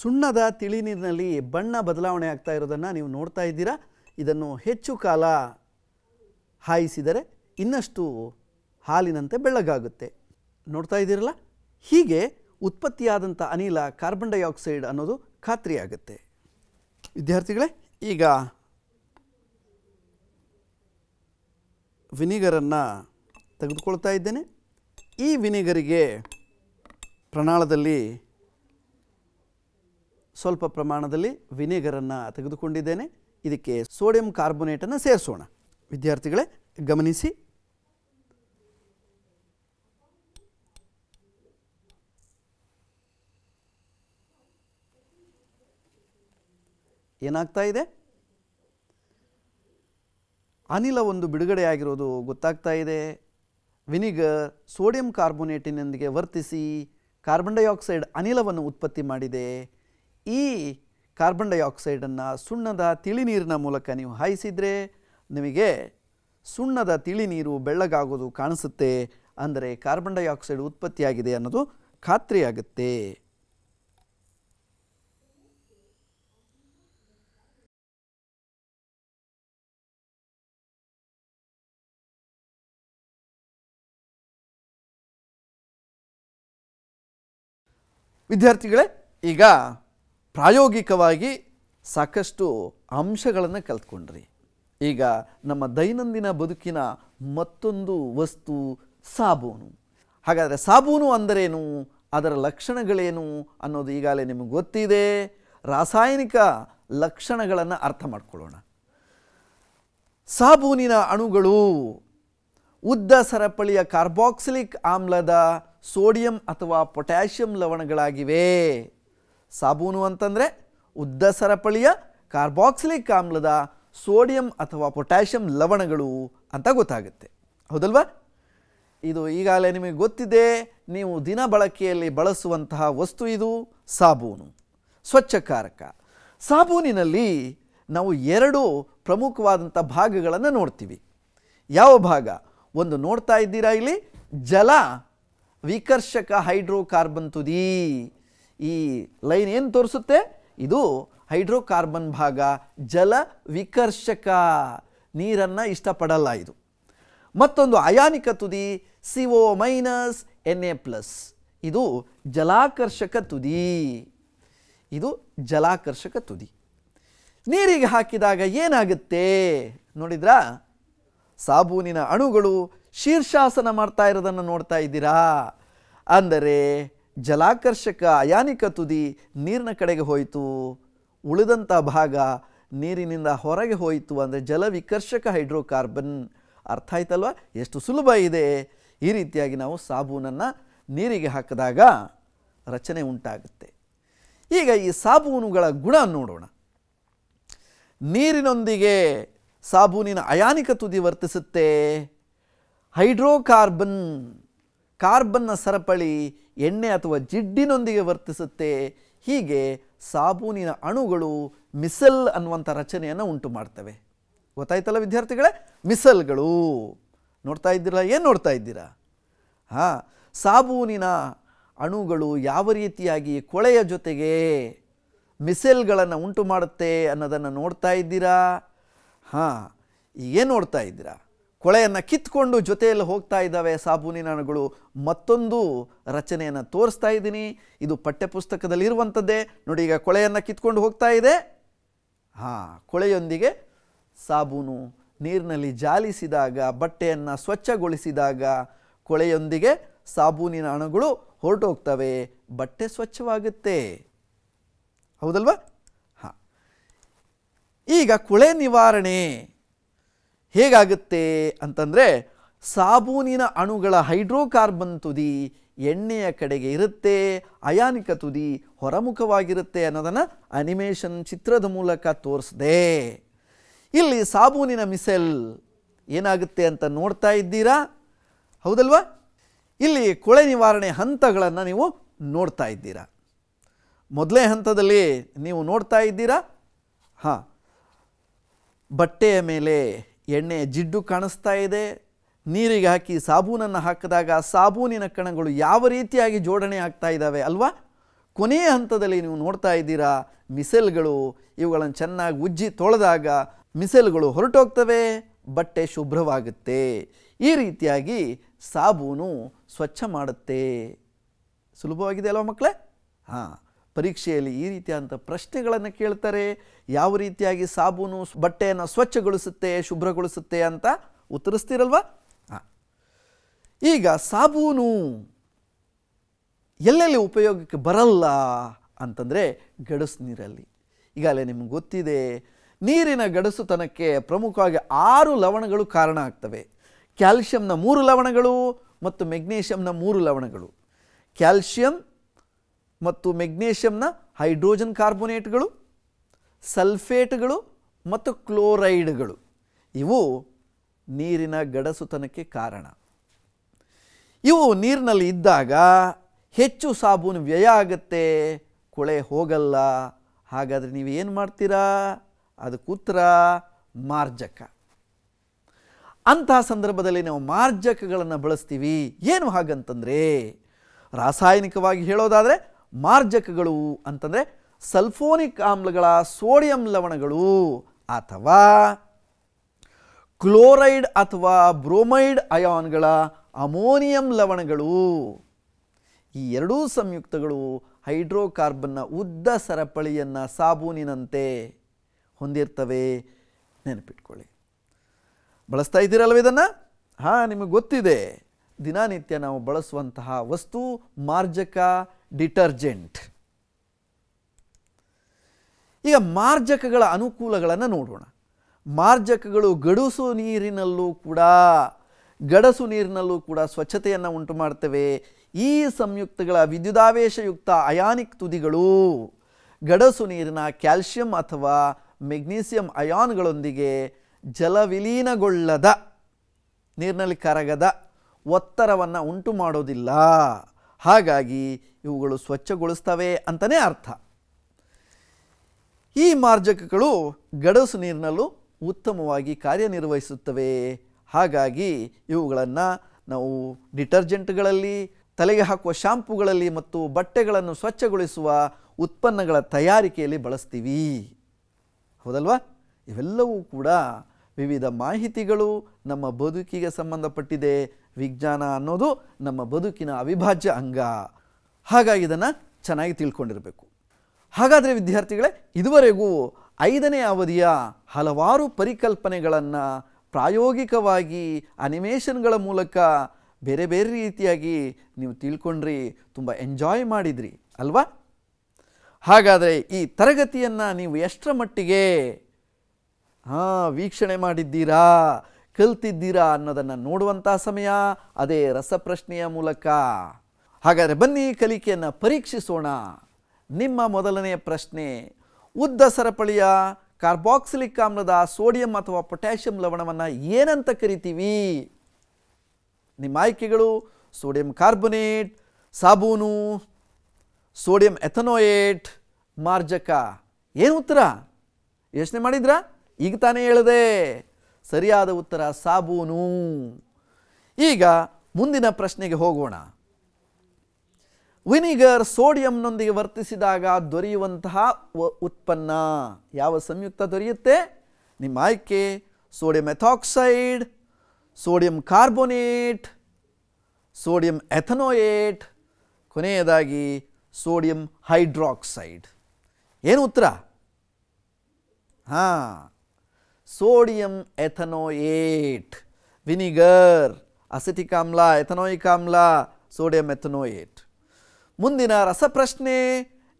ಸುಣ್ಣದ ತಿಳಿ ನೀರಿನಲ್ಲಿ ಬಣ್ಣ ಬದಲಾವಣೆ ಆಗ್ತಾ ಇರೋದನ್ನು ನೀವು ನೋಡ್ತಾ ಇದ್ದೀರಾ ಇದನ್ನು ಹೆಚ್ಚು ಕಾಲ ಹಾಯಿಸಿದರೆ ಇನ್ನಷ್ಟು ಹಾಲಿನಂತೆ ಬೆಳ್ಳಗಾಗುತ್ತೆ ನೋಡ್ತಾ ಇದ್ದೀರಲ್ಲ ಹೀಗೆ ಉತ್ಪತ್ತಿಯಾದಂಥ ಅನಿಲ ಕಾರ್ಬನ್ ಡೈಆಕ್ಸೈಡ್ ಅನ್ನೋದು ಖಾತ್ರಿಯಾಗುತ್ತೆ ವಿದ್ಯಾರ್ಥಿಗಳೇ ಈಗ ವಿನಿಗರನ್ನು ತೆಗೆದುಕೊಳ್ತಾ ಇದ್ದೇನೆ ಈ ವಿನಿಗರಿಗೆ ಪ್ರಣಾಳದಲ್ಲಿ ಸ್ವಲ್ಪ ಪ್ರಮಾಣದಲ್ಲಿ ವಿನೆಗರನ್ನು ತೆಗೆದುಕೊಂಡಿದ್ದೇನೆ ಇದಕ್ಕೆ ಸೋಡಿಯಂ ಕಾರ್ಬೊನೇಟನ್ನು ಸೇರಿಸೋಣ ವಿದ್ಯಾರ್ಥಿಗಳೇ ಗಮನಿಸಿ ಏನಾಗ್ತಾ ಇದೆ ಅನಿಲ ಒಂದು ಬಿಡುಗಡೆಯಾಗಿರೋದು ಗೊತ್ತಾಗ್ತಾ ಇದೆ ವಿನಿಗರ್ ಸೋಡಿಯಂ ಕಾರ್ಬೊನೇಟಿನೊಂದಿಗೆ ವರ್ತಿಸಿ ಕಾರ್ಬನ್ ಡೈಆಕ್ಸೈಡ್ ಅನಿಲವನ್ನು ಉತ್ಪತ್ತಿ ಮಾಡಿದೆ ಈ ಕಾರ್ಬನ್ ಡೈಆಕ್ಸೈಡನ್ನು ಸುಣ್ಣದ ತಿಳಿನೀರಿನ ಮೂಲಕ ನೀವು ಹಾಯಿಸಿದರೆ ನಿಮಗೆ ಸುಣ್ಣದ ತಿಳಿನೀರು ಬೆಳ್ಳಗಾಗೋದು ಕಾಣಿಸುತ್ತೆ ಅಂದರೆ ಕಾರ್ಬನ್ ಡೈಆಕ್ಸೈಡ್ ಉತ್ಪತ್ತಿಯಾಗಿದೆ ಅನ್ನೋದು ಖಾತ್ರಿಯಾಗುತ್ತೆ ವಿದ್ಯಾರ್ಥಿಗಳೇ ಈಗ ಪ್ರಾಯೋಗಿಕವಾಗಿ ಸಾಕಷ್ಟು ಅಂಶಗಳನ್ನು ಕಲ್ತ್ಕೊಂಡ್ರಿ ಈಗ ನಮ್ಮ ದೈನಂದಿನ ಬದುಕಿನ ಮತ್ತೊಂದು ವಸ್ತು ಸಾಬೂನು ಹಾಗಾದರೆ ಸಾಬೂನು ಅಂದರೇನು ಅದರ ಲಕ್ಷಣಗಳೇನು ಅನ್ನೋದು ಈಗಾಗಲೇ ನಿಮಗೆ ಗೊತ್ತಿದೆ ರಾಸಾಯನಿಕ ಲಕ್ಷಣಗಳನ್ನು ಅರ್ಥ ಮಾಡ್ಕೊಳ್ಳೋಣ ಸಾಬೂನಿನ ಅಣುಗಳು ಉದ್ದ ಸರಪಳಿಯ ಕಾರ್ಬಾಕ್ಸಿಲಿಕ್ ಆಮ್ಲದ ಸೋಡಿಯಂ ಅಥವಾ ಪೊಟ್ಯಾಷಿಯಂ ಲವಣಗಳಾಗಿವೆ ಸಾಬೂನು ಅಂತಂದರೆ ಉದ್ದ ಸರಪಳಿಯ ಕಾರ್ಬಾಕ್ಸಿಲಿಕ್ ಆಮ್ಲದ ಸೋಡಿಯಂ ಅಥವಾ ಪೊಟ್ಯಾಷಿಯಂ ಲವಣಗಳು ಅಂತ ಗೊತ್ತಾಗುತ್ತೆ ಹೌದಲ್ವಾ ಇದು ಈಗಾಗಲೇ ನಿಮಗೆ ಗೊತ್ತಿದೆ ನೀವು ದಿನ ಬಳಕೆಯಲ್ಲಿ ಬಳಸುವಂತಹ ವಸ್ತು ಇದು ಸಾಬೂನು ಸ್ವಚ್ಛಕಾರಕ ಸಾಬೂನಿನಲ್ಲಿ ನಾವು ಎರಡು ಪ್ರಮುಖವಾದಂಥ ಭಾಗಗಳನ್ನು ನೋಡ್ತೀವಿ ಯಾವ ಭಾಗ ಒಂದು ನೋಡ್ತಾ ಇದ್ದೀರಾ ಇಲ್ಲಿ ಜಲ ವಿಕರ್ಷಕ ಹೈಡ್ರೋಕಾರ್ಬನ್ ತುದಿ ಈ ಲೈನ್ ಏನು ತೋರಿಸುತ್ತೆ ಇದು ಹೈಡ್ರೋಕಾರ್ಬನ್ ಭಾಗ ಜಲ ವಿಕರ್ಷಕ ನೀರನ್ನು ಇಷ್ಟಪಡಲ್ಲ ಇದು ಮತ್ತೊಂದು ಅಯಾನಿಕ ತುದಿ C O minus N A plus ಇದು ಜಲಾಕರ್ಷಕ ತುದಿ ಇದು ಜಲಾಕರ್ಷಕ ತುದಿ ನೀರಿಗೆ ಹಾಕಿದಾಗ ಏನಾಗುತ್ತೆ ನೋಡಿದ್ರಾ ಸಾಬೂನಿನ ಅಣುಗಳು ಶೀರ್ಷಾಸನ ಮಾಡ್ತಾ ಇರೋದನ್ನು ನೋಡ್ತಾ ಇದ್ದೀರಾ ಅಂದರೆ ಜಲಾಕರ್ಷಕ ಅಯಾನಿಕ ತುದಿ ನೀರಿನ ಕಡೆಗೆ ಹೋಯಿತು ಉಳಿದಂಥ ಭಾಗ ನೀರಿನಿಂದ ಹೊರಗೆ ಹೋಯಿತು ಅಂದರೆ ಜಲವಿಕರ್ಷಕ ಹೈಡ್ರೋಕಾರ್ಬನ್ ಅರ್ಥ ಆಯ್ತಲ್ವಾ ಎಷ್ಟು ಸುಲಭ ಇದೆ ಈ ರೀತಿಯಾಗಿ ನಾವು ಸಾಬೂನನ್ನು ನೀರಿಗೆ ಹಾಕಿದಾಗ ರಚನೆ ಉಂಟಾಗುತ್ತೆ ಈಗ ಈ ಸಾಬೂನುಗಳ ಗುಣ ನೋಡೋಣ ನೀರಿನೊಂದಿಗೆ ಸಾಬೂನಿನ ಅಯಾನಿಕ ತುದಿ ವರ್ತಿಸುತ್ತೆ ಹೈಡ್ರೋಕಾರ್ಬನ್ ಕಾರ್ಬನ್ನ ಸರಪಳಿ ಎಣ್ಣೆ ಅಥವಾ ಜಿಡ್ಡಿನೊಂದಿಗೆ ವರ್ತಿಸುತ್ತೆ ಹೀಗೆ ಸಾಬೂನಿನ ಅಣುಗಳು ಮಿಸಲ್ ಅನ್ನುವಂಥ ರಚನೆಯನ್ನು ಉಂಟು ಮಾಡ್ತವೆ ಗೊತ್ತಾಯ್ತಲ್ಲ ವಿದ್ಯಾರ್ಥಿಗಳೇ ಮಿಸಲ್ಗಳು ನೋಡ್ತಾ ಇದ್ದೀರಾ ಏನು ನೋಡ್ತಾ ಇದ್ದೀರಾ ಹಾಂ ಸಾಬೂನಿನ ಅಣುಗಳು ಯಾವ ರೀತಿಯಾಗಿ ಕೊಳೆಯ ಜೊತೆಗೆ ಮಿಸೆಲ್ಗಳನ್ನು ಉಂಟು ಮಾಡುತ್ತೆ ಅನ್ನೋದನ್ನು ನೋಡ್ತಾ ಇದ್ದೀರಾ ಹಾಂ ಏನು ನೋಡ್ತಾ ಇದ್ದೀರಾ ಕೊಳೆಯನ್ನು ಕಿತ್ಕೊಂಡು ಜೊತೆಯಲ್ಲಿ ಹೋಗ್ತಾ ಇದ್ದಾವೆ ಅಣುಗಳು ಮತ್ತೊಂದು ರಚನೆಯನ್ನು ತೋರಿಸ್ತಾ ಇದ್ದೀನಿ ಇದು ಪಠ್ಯಪುಸ್ತಕದಲ್ಲಿ ಇರುವಂಥದ್ದೇ ನೋಡಿ ಈಗ ಕೊಳೆಯನ್ನು ಕಿತ್ಕೊಂಡು ಹೋಗ್ತಾ ಇದೆ ಹಾಂ ಕೊಳೆಯೊಂದಿಗೆ ಸಾಬೂನು ನೀರಿನಲ್ಲಿ ಜಾಲಿಸಿದಾಗ ಬಟ್ಟೆಯನ್ನು ಸ್ವಚ್ಛಗೊಳಿಸಿದಾಗ ಕೊಳೆಯೊಂದಿಗೆ ಸಾಬೂನಿನ ಅಣುಗಳು ಹೊರಟೋಗ್ತವೆ ಬಟ್ಟೆ ಸ್ವಚ್ಛವಾಗುತ್ತೆ ಹೌದಲ್ವಾ ಈಗ ಕುಳೆ ನಿವಾರಣೆ ಹೇಗಾಗುತ್ತೆ ಅಂತಂದರೆ ಸಾಬೂನಿನ ಅಣುಗಳ ಹೈಡ್ರೋಕಾರ್ಬನ್ ತುದಿ ಎಣ್ಣೆಯ ಕಡೆಗೆ ಇರುತ್ತೆ ಅಯಾನಿಕ ತುದಿ ಹೊರಮುಖವಾಗಿರುತ್ತೆ ಅನ್ನೋದನ್ನು ಅನಿಮೇಷನ್ ಚಿತ್ರದ ಮೂಲಕ ತೋರಿಸಿದೆ ಇಲ್ಲಿ ಸಾಬೂನಿನ ಮಿಸೆಲ್ ಏನಾಗುತ್ತೆ ಅಂತ ನೋಡ್ತಾ ಇದ್ದೀರಾ ಹೌದಲ್ವಾ ಇಲ್ಲಿ ಕೊಳೆ ನಿವಾರಣೆ ಹಂತಗಳನ್ನು ನೀವು ನೋಡ್ತಾ ಇದ್ದೀರಾ ಮೊದಲೇ ಹಂತದಲ್ಲಿ ನೀವು ನೋಡ್ತಾ ಇದ್ದೀರಾ ಹಾಂ ಬಟ್ಟೆಯ ಮೇಲೆ ಎಣ್ಣೆ ಜಿಡ್ಡು ಕಾಣಿಸ್ತಾ ಇದೆ ನೀರಿಗೆ ಹಾಕಿ ಸಾಬೂನನ್ನು ಹಾಕಿದಾಗ ಸಾಬೂನಿನ ಕಣಗಳು ಯಾವ ರೀತಿಯಾಗಿ ಜೋಡಣೆ ಆಗ್ತಾ ಇದ್ದಾವೆ ಅಲ್ವಾ ಕೊನೆಯ ಹಂತದಲ್ಲಿ ನೀವು ನೋಡ್ತಾ ಇದ್ದೀರಾ ಮಿಸೆಲ್ಗಳು ಇವುಗಳನ್ನು ಚೆನ್ನಾಗಿ ಉಜ್ಜಿ ತೊಳೆದಾಗ ಮಿಸೆಲ್ಗಳು ಹೊರಟೋಗ್ತವೆ ಬಟ್ಟೆ ಶುಭ್ರವಾಗುತ್ತೆ ಈ ರೀತಿಯಾಗಿ ಸಾಬೂನು ಸ್ವಚ್ಛ ಮಾಡುತ್ತೆ ಸುಲಭವಾಗಿದೆ ಅಲ್ವಾ ಮಕ್ಕಳೇ ಹಾಂ ಪರೀಕ್ಷೆಯಲ್ಲಿ ಈ ರೀತಿಯಾದಂಥ ಪ್ರಶ್ನೆಗಳನ್ನು ಕೇಳ್ತಾರೆ ಯಾವ ರೀತಿಯಾಗಿ ಸಾಬೂನು ಬಟ್ಟೆಯನ್ನು ಸ್ವಚ್ಛಗೊಳಿಸುತ್ತೆ ಶುಭ್ರಗೊಳಿಸುತ್ತೆ ಅಂತ ಉತ್ತರಿಸ್ತೀರಲ್ವಾ ಹಾಂ ಈಗ ಸಾಬೂನು ಎಲ್ಲೆಲ್ಲಿ ಉಪಯೋಗಕ್ಕೆ ಬರಲ್ಲ ಅಂತಂದರೆ ಗಡಸು ನೀರಲ್ಲಿ ಈಗಾಗಲೇ ನಿಮ್ಗೆ ಗೊತ್ತಿದೆ ನೀರಿನ ಗಡಸುತನಕ್ಕೆ ಪ್ರಮುಖವಾಗಿ ಆರು ಲವಣಗಳು ಕಾರಣ ಆಗ್ತವೆ ಕ್ಯಾಲ್ಷಿಯಂನ ಮೂರು ಲವಣಗಳು ಮತ್ತು ಮೆಗ್ನೀಷಿಯಂನ ಮೂರು ಲವಣಗಳು ಕ್ಯಾಲ್ಷಿಯಂ ಮತ್ತು ಮೆಗ್ನೇಷಿಯಂನ ಹೈಡ್ರೋಜನ್ ಕಾರ್ಬೋನೇಟ್ಗಳು ಸಲ್ಫೇಟ್ಗಳು ಮತ್ತು ಕ್ಲೋರೈಡ್ಗಳು ಇವು ನೀರಿನ ಗಡಸುತನಕ್ಕೆ ಕಾರಣ ಇವು ನೀರಿನಲ್ಲಿ ಇದ್ದಾಗ ಹೆಚ್ಚು ಸಾಬೂನು ವ್ಯಯ ಆಗುತ್ತೆ ಕೊಳೆ ಹೋಗಲ್ಲ ಹಾಗಾದರೆ ನೀವು ಏನು ಮಾಡ್ತೀರಾ ಅದಕ್ಕೂತ್ರ ಮಾರ್ಜಕ ಅಂತಹ ಸಂದರ್ಭದಲ್ಲಿ ನಾವು ಮಾರ್ಜಕಗಳನ್ನು ಬಳಸ್ತೀವಿ ಏನು ಹಾಗಂತಂದರೆ ರಾಸಾಯನಿಕವಾಗಿ ಹೇಳೋದಾದರೆ ಮಾರ್ಜಕಗಳು ಅಂತಂದರೆ ಸಲ್ಫೋನಿಕ್ ಆಮ್ಲಗಳ ಸೋಡಿಯಂ ಲವಣಗಳು ಅಥವಾ ಕ್ಲೋರೈಡ್ ಅಥವಾ ಬ್ರೋಮೈಡ್ ಅಯಾನ್ಗಳ ಅಮೋನಿಯಂ ಲವಣಗಳು ಈ ಎರಡೂ ಸಂಯುಕ್ತಗಳು ಹೈಡ್ರೋಕಾರ್ಬನ್ನ ಉದ್ದ ಸರಪಳಿಯನ್ನು ಸಾಬೂನಿನಂತೆ ಹೊಂದಿರ್ತವೆ ನೆನಪಿಟ್ಕೊಳ್ಳಿ ಬಳಸ್ತಾ ಇದ್ದೀರಲ್ವ ಇದನ್ನು ಹಾಂ ನಿಮಗೆ ಗೊತ್ತಿದೆ ದಿನನಿತ್ಯ ನಾವು ಬಳಸುವಂತಹ ವಸ್ತು ಮಾರ್ಜಕ ಡಿಟರ್ಜೆಂಟ್ ಈಗ ಮಾರ್ಜಕಗಳ ಅನುಕೂಲಗಳನ್ನು ನೋಡೋಣ ಮಾರ್ಜಕಗಳು ಗಡಸು ನೀರಿನಲ್ಲೂ ಕೂಡ ಗಡಸು ನೀರಿನಲ್ಲೂ ಕೂಡ ಸ್ವಚ್ಛತೆಯನ್ನು ಉಂಟು ಮಾಡ್ತವೆ ಈ ಸಂಯುಕ್ತಗಳ ವಿದ್ಯುದಾವೇಶಯುಕ್ತ ಅಯಾನಿಕ್ ತುದಿಗಳು ಗಡಸು ನೀರಿನ ಕ್ಯಾಲ್ಶಿಯಂ ಅಥವಾ ಮೆಗ್ನೀಸಿಯಂ ಅಯಾನ್ಗಳೊಂದಿಗೆ ಜಲವಿಲೀನಗೊಳ್ಳದ ನೀರಿನಲ್ಲಿ ಕರಗದ ಒತ್ತರವನ್ನು ಉಂಟು ಮಾಡೋದಿಲ್ಲ ಹಾಗಾಗಿ ಇವುಗಳು ಸ್ವಚ್ಛಗೊಳಿಸ್ತವೆ ಅಂತಲೇ ಅರ್ಥ ಈ ಮಾರ್ಜಕಗಳು ಗಡಸು ನೀರಿನಲ್ಲೂ ಉತ್ತಮವಾಗಿ ಕಾರ್ಯನಿರ್ವಹಿಸುತ್ತವೆ ಹಾಗಾಗಿ ಇವುಗಳನ್ನು ನಾವು ಡಿಟರ್ಜೆಂಟ್ಗಳಲ್ಲಿ ತಲೆಗೆ ಹಾಕುವ ಶಾಂಪುಗಳಲ್ಲಿ ಮತ್ತು ಬಟ್ಟೆಗಳನ್ನು ಸ್ವಚ್ಛಗೊಳಿಸುವ ಉತ್ಪನ್ನಗಳ ತಯಾರಿಕೆಯಲ್ಲಿ ಬಳಸ್ತೀವಿ ಹೌದಲ್ವಾ ಇವೆಲ್ಲವೂ ಕೂಡ ವಿವಿಧ ಮಾಹಿತಿಗಳು ನಮ್ಮ ಬದುಕಿಗೆ ಸಂಬಂಧಪಟ್ಟಿದೆ ವಿಜ್ಞಾನ ಅನ್ನೋದು ನಮ್ಮ ಬದುಕಿನ ಅವಿಭಾಜ್ಯ ಅಂಗ ಹಾಗಾಗಿ ಇದನ್ನು ಚೆನ್ನಾಗಿ ತಿಳ್ಕೊಂಡಿರಬೇಕು ಹಾಗಾದರೆ ವಿದ್ಯಾರ್ಥಿಗಳೇ ಇದುವರೆಗೂ ಐದನೇ ಅವಧಿಯ ಹಲವಾರು ಪರಿಕಲ್ಪನೆಗಳನ್ನು ಪ್ರಾಯೋಗಿಕವಾಗಿ ಅನಿಮೇಷನ್ಗಳ ಮೂಲಕ ಬೇರೆ ಬೇರೆ ರೀತಿಯಾಗಿ ನೀವು ತಿಳ್ಕೊಂಡ್ರಿ ತುಂಬ ಎಂಜಾಯ್ ಮಾಡಿದ್ರಿ ಅಲ್ವಾ ಹಾಗಾದರೆ ಈ ತರಗತಿಯನ್ನು ನೀವು ಎಷ್ಟರ ಮಟ್ಟಿಗೆ ಹಾಂ ವೀಕ್ಷಣೆ ಮಾಡಿದ್ದೀರಾ ಕಲ್ತಿದ್ದೀರಾ ಅನ್ನೋದನ್ನು ನೋಡುವಂಥ ಸಮಯ ಅದೇ ರಸಪ್ರಶ್ನೆಯ ಮೂಲಕ ಹಾಗಾದರೆ ಬನ್ನಿ ಕಲಿಕೆಯನ್ನು ಪರೀಕ್ಷಿಸೋಣ ನಿಮ್ಮ ಮೊದಲನೆಯ ಪ್ರಶ್ನೆ ಉದ್ದ ಸರಪಳಿಯ ಕಾರ್ಬಾಕ್ಸಿಲಿಕ್ ಆಮ್ಲದ ಸೋಡಿಯಂ ಅಥವಾ ಪೊಟ್ಯಾಷಿಯಂ ಲವಣವನ್ನು ಏನಂತ ಕರಿತೀವಿ ನಿಮ್ಮ ಆಯ್ಕೆಗಳು ಸೋಡಿಯಂ ಕಾರ್ಬೊನೇಟ್ ಸಾಬೂನು ಸೋಡಿಯಂ ಎಥನೋಯೇಟ್ ಮಾರ್ಜಕ ಏನು ಉತ್ತರ ಯೋಚನೆ ಮಾಡಿದ್ರಾ ಈಗ ತಾನೇ ಹೇಳಿದೆ ಸರಿಯಾದ ಉತ್ತರ ಸಾಬೂನು ಈಗ ಮುಂದಿನ ಪ್ರಶ್ನೆಗೆ ಹೋಗೋಣ ವಿನಿಗರ್ ಸೋಡಿಯಂನೊಂದಿಗೆ ವರ್ತಿಸಿದಾಗ ದೊರೆಯುವಂತಹ ಉತ್ಪನ್ನ ಯಾವ ಸಂಯುಕ್ತ ದೊರೆಯುತ್ತೆ ನಿಮ್ಮ ಆಯ್ಕೆ sodium ethoxide sodium carbonate sodium ethanoate ಕೊನೆಯದಾಗಿ ಸೋಡಿಯಂ ಹೈಡ್ರಾಕ್ಸೈಡ್ ಏನು ಉತ್ತರ ಹಾಂ ಸೋಡಿಯಂ ಎಥನೋಯೇಟ್ ವಿನಿಗರ್ ಅಸಿಟಿಕ್ ಆಮ್ಲ ಎಥನೋಯಿಕ್ ಆಮ್ಲ ಸೋಡಿಯಂ ಎಥನೋಯೇಟ್ ಮುಂದಿನ ರಸಪ್ರಶ್ನೆ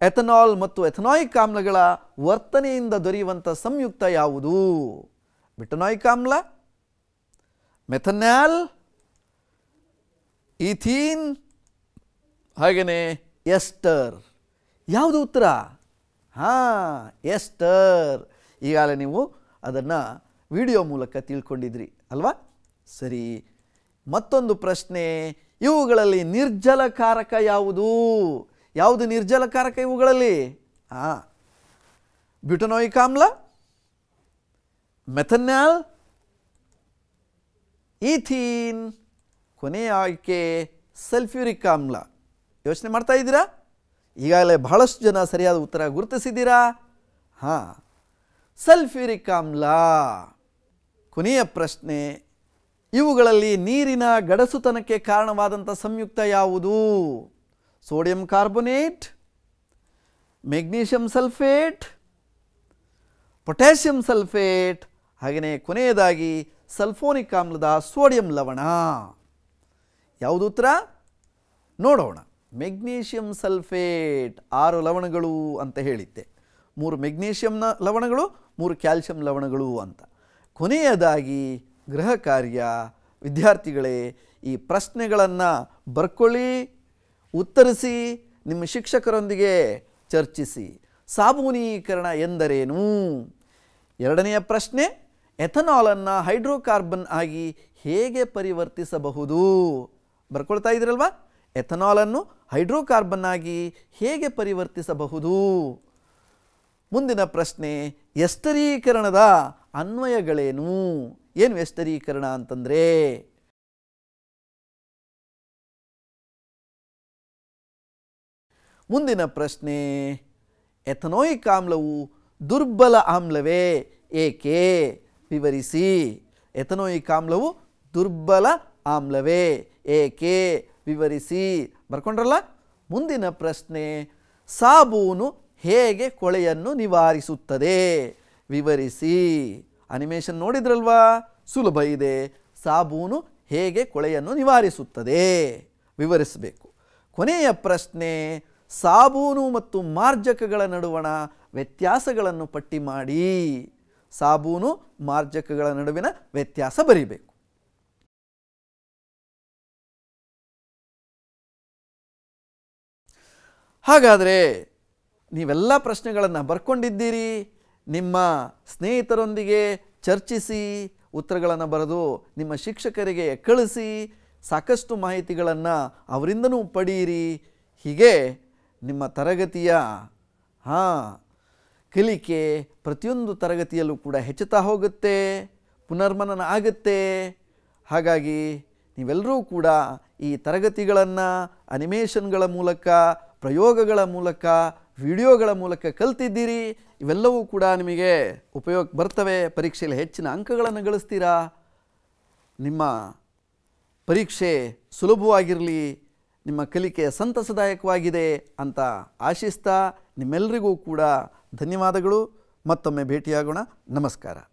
ಎಥನಾಲ್ ಮತ್ತು ಎಥನಾಯಿಕ್ ಆಮ್ಲಗಳ ವರ್ತನೆಯಿಂದ ದೊರೆಯುವಂಥ ಸಂಯುಕ್ತ ಯಾವುದು ಬಿಟನಾಯಿಕ್ ಆಮ್ಲ ಮೆಥನಾಲ್ ಈಥೀನ್ ಹಾಗೆಯೇ ಎಸ್ಟರ್ ಯಾವುದು ಉತ್ತರ ಹಾಂ ಎಸ್ಟರ್ ಈಗಾಗಲೇ ನೀವು ಅದನ್ನು ವಿಡಿಯೋ ಮೂಲಕ ತಿಳ್ಕೊಂಡಿದ್ರಿ ಅಲ್ವಾ ಸರಿ ಮತ್ತೊಂದು ಪ್ರಶ್ನೆ ಇವುಗಳಲ್ಲಿ ನಿರ್ಜಲಕಾರಕ ಯಾವುದು ಯಾವುದು ನಿರ್ಜಲಕಾರಕ ಇವುಗಳಲ್ಲಿ ಆ ಬ್ಯೂಟನೋಯಿಕ್ ಆಮ್ಲ ಮೆಥನ್ಯಾಲ್ ಈಥೀನ್ ಕೊನೆಯ ಆಯ್ಕೆ ಸಲ್ಫ್ಯೂರಿಕ್ ಆಮ್ಲ ಯೋಚನೆ ಮಾಡ್ತಾ ಇದ್ದೀರಾ ಈಗಾಗಲೇ ಬಹಳಷ್ಟು ಜನ ಸರಿಯಾದ ಉತ್ತರ ಗುರುತಿಸಿದ್ದೀರಾ ಹಾಂ ಸಲ್ಫ್ಯೂರಿಕ್ ಆಮ್ಲ ಕೊನೆಯ ಪ್ರಶ್ನೆ ಇವುಗಳಲ್ಲಿ ನೀರಿನ ಗಡಸುತನಕ್ಕೆ ಕಾರಣವಾದಂಥ ಸಂಯುಕ್ತ ಯಾವುದು sodium carbonate magnesium sulphate potassium sulphate ಹಾಗೆಯೇ ಕೊನೆಯದಾಗಿ ಸಲ್ಫೋನಿಕ್ ಆಮ್ಲದ ಸೋಡಿಯಂ ಲವಣ ಯಾವುದು ಉತ್ತರ ನೋಡೋಣ ಮೆಗ್ನೀಷಿಯಂ ಸಲ್ಫೇಟ್ ಆರು ಲವಣಗಳು ಅಂತ ಹೇಳಿದ್ದೆ ಮೂರು ಮೆಗ್ನೀಷಿಯಂನ ಲವಣಗಳು ಮೂರು ಕ್ಯಾಲ್ಷಿಯಂ ಲವಣಗಳು ಅಂತ ಕೊನೆಯದಾಗಿ ಗೃಹ ಕಾರ್ಯ ವಿದ್ಯಾರ್ಥಿಗಳೇ ಈ ಪ್ರಶ್ನೆಗಳನ್ನು ಬರ್ಕೊಳ್ಳಿ ಉತ್ತರಿಸಿ ನಿಮ್ಮ ಶಿಕ್ಷಕರೊಂದಿಗೆ ಚರ್ಚಿಸಿ ಸಾಬೂನೀಕರಣ ಎಂದರೇನು ಎರಡನೆಯ ಪ್ರಶ್ನೆ ಎಥನಾಲನ್ನು ಹೈಡ್ರೋಕಾರ್ಬನ್ ಆಗಿ ಹೇಗೆ ಪರಿವರ್ತಿಸಬಹುದು ಬರ್ಕೊಳ್ತಾ ಇದ್ದೀರಲ್ವಾ ಎಥನಾಲನ್ನು ಹೈಡ್ರೋಕಾರ್ಬನ್ ಆಗಿ ಹೇಗೆ ಪರಿವರ್ತಿಸಬಹುದು ಮುಂದಿನ ಪ್ರಶ್ನೆ ಎಸ್ತರೀಕರಣದ ಅನ್ವಯಗಳೇನು ಏನು ವ್ಯಸ್ತರೀಕರಣ ಅಂತಂದರೆ ಮುಂದಿನ ಪ್ರಶ್ನೆ ಎಥನೋಯಿಕ್ ಆಮ್ಲವು ದುರ್ಬಲ ಆಮ್ಲವೇ ಏಕೆ ವಿವರಿಸಿ ಎಥನೋಯಿಕ್ ಆಮ್ಲವು ದುರ್ಬಲ ಆಮ್ಲವೇ ಏಕೆ ವಿವರಿಸಿ ಬರ್ಕೊಂಡ್ರಲ್ಲ ಮುಂದಿನ ಪ್ರಶ್ನೆ ಸಾಬೂನು ಹೇಗೆ ಕೊಳೆಯನ್ನು ನಿವಾರಿಸುತ್ತದೆ ವಿವರಿಸಿ ಅನಿಮೇಷನ್ ನೋಡಿದ್ರಲ್ವಾ ಸುಲಭ ಇದೆ ಸಾಬೂನು ಹೇಗೆ ಕೊಳೆಯನ್ನು ನಿವಾರಿಸುತ್ತದೆ ವಿವರಿಸಬೇಕು ಕೊನೆಯ ಪ್ರಶ್ನೆ ಸಾಬೂನು ಮತ್ತು ಮಾರ್ಜಕಗಳ ನಡುವಣ ವ್ಯತ್ಯಾಸಗಳನ್ನು ಪಟ್ಟಿ ಮಾಡಿ ಸಾಬೂನು ಮಾರ್ಜಕಗಳ ನಡುವಿನ ವ್ಯತ್ಯಾಸ ಬರೀಬೇಕು ಹಾಗಾದರೆ ನೀವೆಲ್ಲ ಪ್ರಶ್ನೆಗಳನ್ನು ಬರ್ಕೊಂಡಿದ್ದೀರಿ ನಿಮ್ಮ ಸ್ನೇಹಿತರೊಂದಿಗೆ ಚರ್ಚಿಸಿ ಉತ್ತರಗಳನ್ನು ಬರೆದು ನಿಮ್ಮ ಶಿಕ್ಷಕರಿಗೆ ಕಳಿಸಿ ಸಾಕಷ್ಟು ಮಾಹಿತಿಗಳನ್ನು ಅವರಿಂದನೂ ಪಡೆಯಿರಿ ಹೀಗೆ ನಿಮ್ಮ ತರಗತಿಯ ಹಾಂ ಕಲಿಕೆ ಪ್ರತಿಯೊಂದು ತರಗತಿಯಲ್ಲೂ ಕೂಡ ಹೆಚ್ಚುತ್ತಾ ಹೋಗುತ್ತೆ ಪುನರ್ಮನನ ಆಗುತ್ತೆ ಹಾಗಾಗಿ ನೀವೆಲ್ಲರೂ ಕೂಡ ಈ ತರಗತಿಗಳನ್ನು ಅನಿಮೇಷನ್ಗಳ ಮೂಲಕ ಪ್ರಯೋಗಗಳ ಮೂಲಕ ವಿಡಿಯೋಗಳ ಮೂಲಕ ಕಲ್ತಿದ್ದೀರಿ ಇವೆಲ್ಲವೂ ಕೂಡ ನಿಮಗೆ ಉಪಯೋಗ ಬರ್ತವೆ ಪರೀಕ್ಷೆಯಲ್ಲಿ ಹೆಚ್ಚಿನ ಅಂಕಗಳನ್ನು ಗಳಿಸ್ತೀರಾ ನಿಮ್ಮ ಪರೀಕ್ಷೆ ಸುಲಭವಾಗಿರಲಿ ನಿಮ್ಮ ಕಲಿಕೆ ಸಂತಸದಾಯಕವಾಗಿದೆ ಅಂತ ಆಶಿಸ್ತಾ ನಿಮ್ಮೆಲ್ಲರಿಗೂ ಕೂಡ ಧನ್ಯವಾದಗಳು ಮತ್ತೊಮ್ಮೆ ಭೇಟಿಯಾಗೋಣ ನಮಸ್ಕಾರ